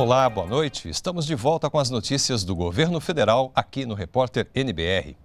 Olá, boa noite. Estamos de volta com as notícias do governo federal aqui no Repórter NBR.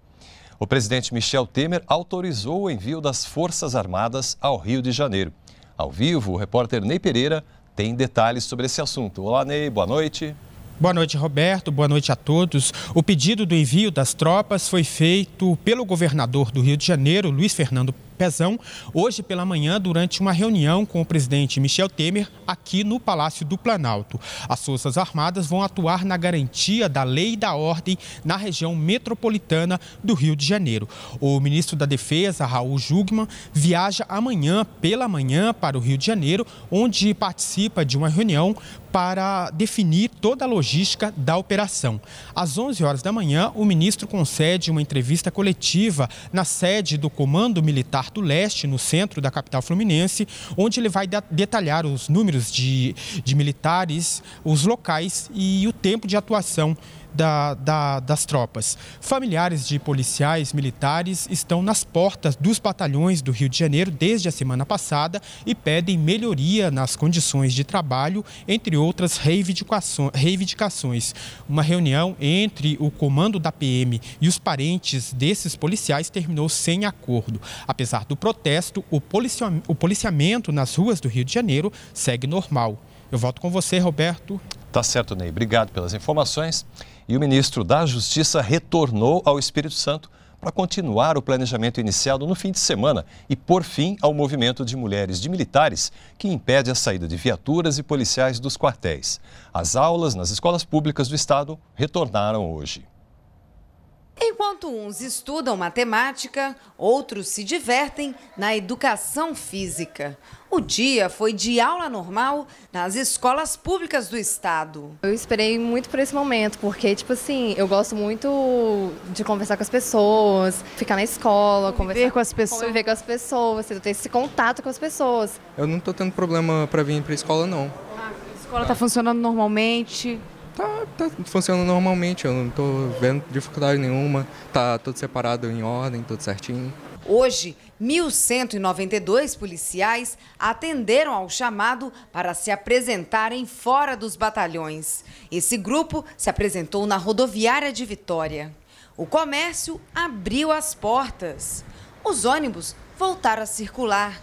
O presidente Michel Temer autorizou o envio das Forças Armadas ao Rio de Janeiro. Ao vivo, o repórter Ney Pereira tem detalhes sobre esse assunto. Olá, Ney, boa noite. Boa noite, Roberto. Boa noite a todos. O pedido do envio das tropas foi feito pelo governador do Rio de Janeiro, Luiz Fernando Pezão, hoje pela manhã, durante uma reunião com o presidente Michel Temer, aqui no Palácio do Planalto. As Forças Armadas vão atuar na garantia da lei e da ordem na região metropolitana do Rio de Janeiro. O ministro da Defesa, Raul Jugman, viaja amanhã, pela manhã, para o Rio de Janeiro, onde participa de uma reunião para definir toda a logística da operação. Às 11 horas da manhã, o ministro concede uma entrevista coletiva na sede do Comando Militar do Leste, no centro da capital fluminense, onde ele vai detalhar os números de, de militares, os locais e o tempo de atuação da, da, das tropas. Familiares de policiais militares estão nas portas dos batalhões do Rio de Janeiro desde a semana passada e pedem melhoria nas condições de trabalho, entre outras reivindicações. Uma reunião entre o comando da PM e os parentes desses policiais terminou sem acordo. Apesar do protesto, o, policia o policiamento nas ruas do Rio de Janeiro segue normal. Eu volto com você, Roberto. Tá certo, Ney. Obrigado pelas informações. E o ministro da Justiça retornou ao Espírito Santo para continuar o planejamento iniciado no fim de semana e por fim ao movimento de mulheres de militares que impede a saída de viaturas e policiais dos quartéis. As aulas nas escolas públicas do estado retornaram hoje. Enquanto uns estudam matemática, outros se divertem na educação física. O dia foi de aula normal nas escolas públicas do estado. Eu esperei muito por esse momento, porque, tipo assim, eu gosto muito de conversar com as pessoas, ficar na escola, conviver conversar com as pessoas. ver com as pessoas, ter esse contato com as pessoas. Eu não tô tendo problema para vir para a escola, não. A escola está tá funcionando normalmente? tá, tá funcionando normalmente, eu não estou vendo dificuldade nenhuma, tá tudo separado em ordem, tudo certinho. Hoje, 1.192 policiais atenderam ao chamado para se apresentarem fora dos batalhões. Esse grupo se apresentou na rodoviária de Vitória. O comércio abriu as portas. Os ônibus voltaram a circular.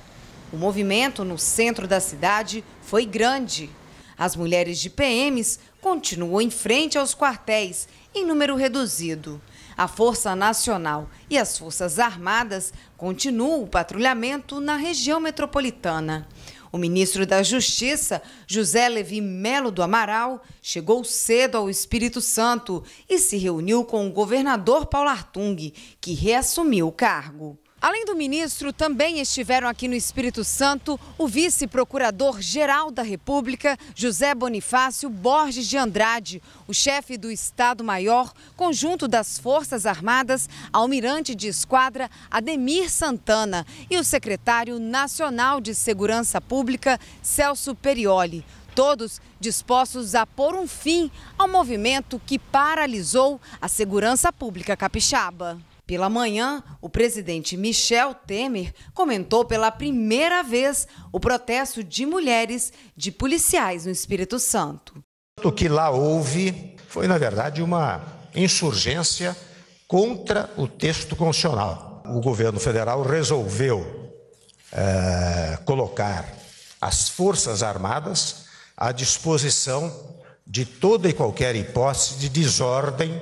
O movimento no centro da cidade foi grande. As mulheres de PMs continuou em frente aos quartéis, em número reduzido. A Força Nacional e as Forças Armadas continuam o patrulhamento na região metropolitana. O ministro da Justiça, José Levi Melo do Amaral, chegou cedo ao Espírito Santo e se reuniu com o governador Paulo Artung, que reassumiu o cargo. Além do ministro, também estiveram aqui no Espírito Santo o vice-procurador-geral da República, José Bonifácio Borges de Andrade, o chefe do Estado-Maior, conjunto das Forças Armadas, almirante de esquadra Ademir Santana e o secretário nacional de Segurança Pública, Celso Perioli. Todos dispostos a pôr um fim ao movimento que paralisou a segurança pública capixaba. Pela manhã, o presidente Michel Temer comentou pela primeira vez o protesto de mulheres de policiais no Espírito Santo. O que lá houve foi, na verdade, uma insurgência contra o texto constitucional. O governo federal resolveu é, colocar as Forças Armadas à disposição de toda e qualquer hipótese de desordem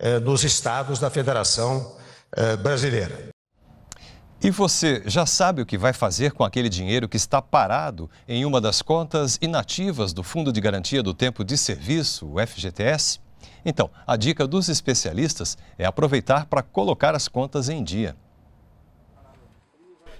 eh, nos estados da Federação eh, brasileira. E você já sabe o que vai fazer com aquele dinheiro que está parado em uma das contas inativas do Fundo de Garantia do Tempo de Serviço, o FGTS? Então, a dica dos especialistas é aproveitar para colocar as contas em dia.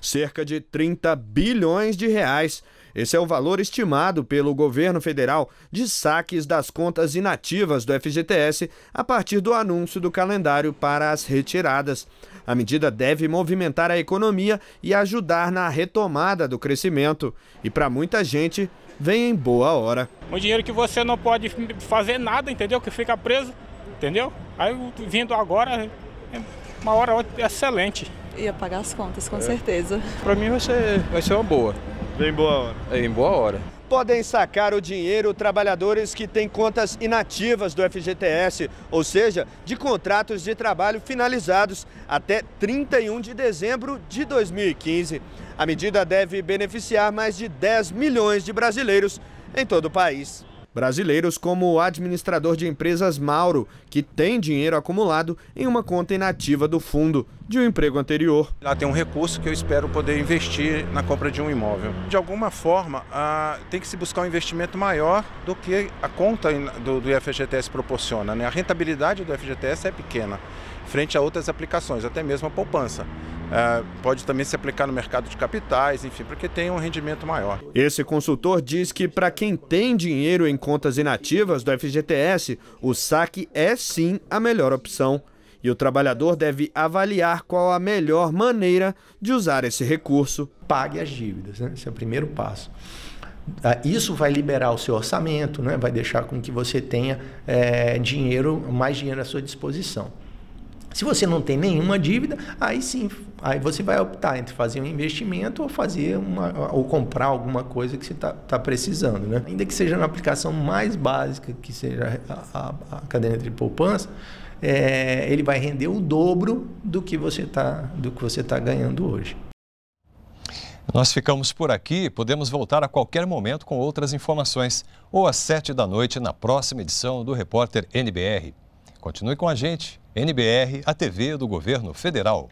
Cerca de 30 bilhões de reais esse é o valor estimado pelo governo federal de saques das contas inativas do FGTS a partir do anúncio do calendário para as retiradas. A medida deve movimentar a economia e ajudar na retomada do crescimento. E para muita gente, vem em boa hora. Um dinheiro que você não pode fazer nada, entendeu? Que fica preso, entendeu? Aí vindo agora, uma hora é excelente. Ia pagar as contas, com é. certeza. Para mim vai ser, vai ser uma boa. Em boa hora. Em boa hora. Podem sacar o dinheiro trabalhadores que têm contas inativas do FGTS, ou seja, de contratos de trabalho finalizados até 31 de dezembro de 2015. A medida deve beneficiar mais de 10 milhões de brasileiros em todo o país. Brasileiros como o administrador de empresas Mauro, que tem dinheiro acumulado em uma conta inativa do fundo de um emprego anterior. Lá tem um recurso que eu espero poder investir na compra de um imóvel. De alguma forma, ah, tem que se buscar um investimento maior do que a conta do, FGTS proporciona. Né? A rentabilidade do FGTS é pequena, frente a outras aplicações, até mesmo a poupança. É, pode também se aplicar no mercado de capitais, enfim, para que tenha um rendimento maior. Esse consultor diz que para quem tem dinheiro em contas inativas do FGTS, o saque é sim a melhor opção. E o trabalhador deve avaliar qual a melhor maneira de usar esse recurso. Pague as dívidas, né? esse é o primeiro passo. Ah, isso vai liberar o seu orçamento, né? vai deixar com que você tenha é, dinheiro, mais dinheiro à sua disposição. Se você não tem nenhuma dívida, aí sim, aí você vai optar entre fazer um investimento ou fazer uma, ou comprar alguma coisa que você está tá precisando, né? Ainda que seja na aplicação mais básica, que seja a, a, a caderneta de poupança, é, ele vai render o dobro do que você está do que você está ganhando hoje. Nós ficamos por aqui, podemos voltar a qualquer momento com outras informações ou às sete da noite na próxima edição do Repórter NBR. Continue com a gente. NBR, a TV do Governo Federal.